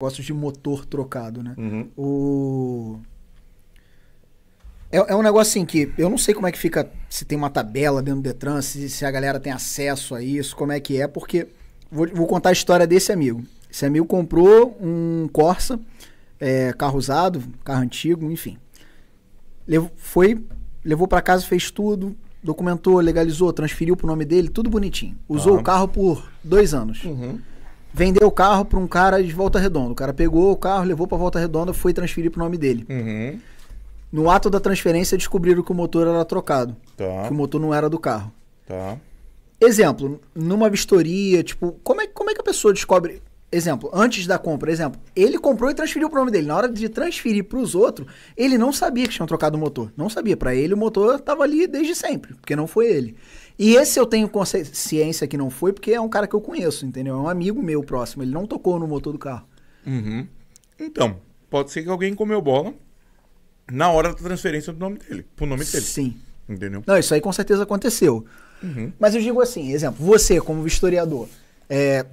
negócios de motor trocado, né? Uhum. O... É, é, um negócio assim que eu não sei como é que fica, se tem uma tabela dentro do Detran, se, se a galera tem acesso a isso, como é que é, porque vou, vou contar a história desse amigo. Esse amigo comprou um Corsa, é, carro usado, carro antigo, enfim. foi, levou para casa, fez tudo, documentou, legalizou, transferiu pro nome dele, tudo bonitinho. Usou uhum. o carro por dois anos. Uhum vendeu o carro para um cara de Volta Redonda. O cara pegou o carro, levou para Volta Redonda, foi transferir para o nome dele. Uhum. No ato da transferência, descobriram que o motor era trocado. Tá. Que o motor não era do carro. Tá. Exemplo, numa vistoria, tipo, como é, como é que a pessoa descobre? Exemplo, antes da compra, exemplo, ele comprou e transferiu para o nome dele. Na hora de transferir para os outros, ele não sabia que tinham trocado o motor. Não sabia. Para ele, o motor estava ali desde sempre, porque não foi ele. E esse eu tenho consciência que não foi, porque é um cara que eu conheço, entendeu? É um amigo meu próximo. Ele não tocou no motor do carro. Uhum. Então, pode ser que alguém comeu bola na hora da transferência do nome dele, pro nome dele. Sim. Entendeu? Não, isso aí com certeza aconteceu. Uhum. Mas eu digo assim, exemplo, você como historiador, é,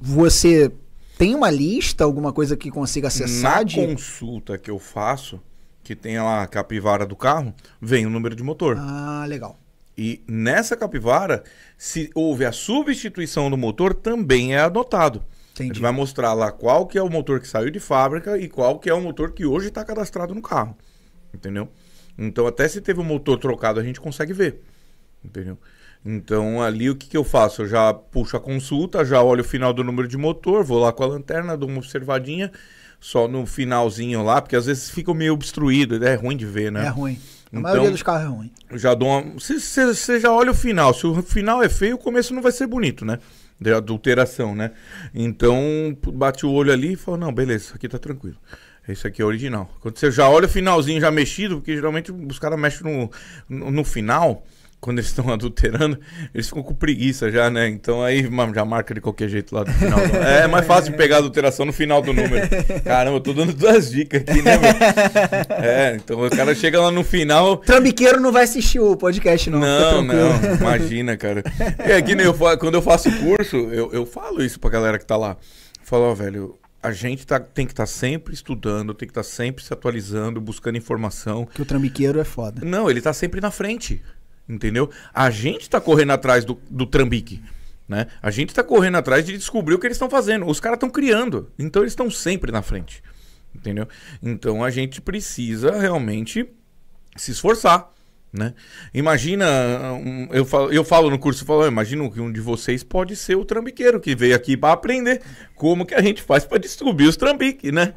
você tem uma lista, alguma coisa que consiga acessar? Na de... consulta que eu faço, que tem lá a capivara do carro, vem o número de motor. Ah, legal. E nessa capivara, se houve a substituição do motor, também é anotado. Entendi. A gente vai mostrar lá qual que é o motor que saiu de fábrica e qual que é o motor que hoje está cadastrado no carro. Entendeu? Então, até se teve o um motor trocado, a gente consegue ver. Entendeu? Então ali o que, que eu faço? Eu já puxo a consulta, já olho o final do número de motor, vou lá com a lanterna, dou uma observadinha, só no finalzinho lá, porque às vezes fica meio obstruído, é ruim de ver, né? É ruim. A então, maioria dos carros é ruim. Já dou uma... Você já olha o final. Se o final é feio, o começo não vai ser bonito, né? De adulteração, né? Então, bate o olho ali e fala, não, beleza, isso aqui tá tranquilo. Esse aqui é original. Quando você já olha o finalzinho já mexido, porque geralmente os caras mexem no, no, no final, quando eles estão adulterando, eles ficam com preguiça já, né? Então aí já marca de qualquer jeito lá no final. Do... É, é mais fácil de pegar a adulteração no final do número. Caramba, eu tô dando duas dicas aqui, né, meu? É, então o cara chega lá no final. Trambiqueiro não vai assistir o podcast, não. Não, não, imagina, cara. É que nem eu, quando eu faço curso, eu, eu falo isso pra galera que tá lá. Falou, oh, velho, a gente tá, tem que estar tá sempre estudando, tem que estar tá sempre se atualizando, buscando informação. Que o trambiqueiro é foda. Não, ele tá sempre na frente. Entendeu? A gente está correndo atrás do, do trambique. Né? A gente está correndo atrás de descobrir o que eles estão fazendo. Os caras estão criando. Então eles estão sempre na frente. Entendeu? Então a gente precisa realmente se esforçar. Né? Imagina, um, eu, falo, eu falo no curso, eu falo, ah, imagino que um de vocês pode ser o trambiqueiro que veio aqui para aprender como que a gente faz para descobrir os trambiques, né?